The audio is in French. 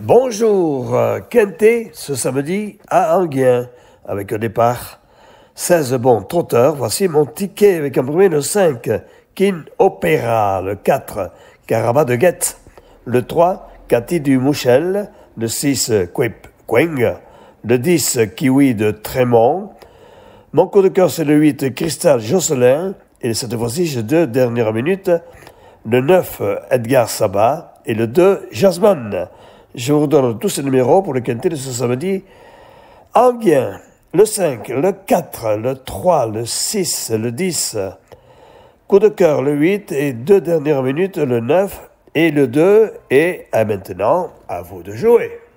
Bonjour, Quinté euh, ce samedi à Anguien avec le départ 16 bons trotteurs. Voici mon ticket avec un premier le 5, Kin Opera, le 4, Caraba de Guette, le 3, Cathy du Mouchel, le 6, Quip Queng, le 10, Kiwi de Trémont. Mon coup de cœur, c'est le 8, Cristal Josselin, et cette fois-ci, j'ai deux dernières minutes, le 9, Edgar Sabat, et le 2, Jasmine. Je vous donne tous ces numéros pour le quintet de ce samedi. En bien, le 5, le 4, le 3, le 6, le 10. Coup de cœur, le 8 et deux dernières minutes, le 9 et le 2. Et à maintenant, à vous de jouer.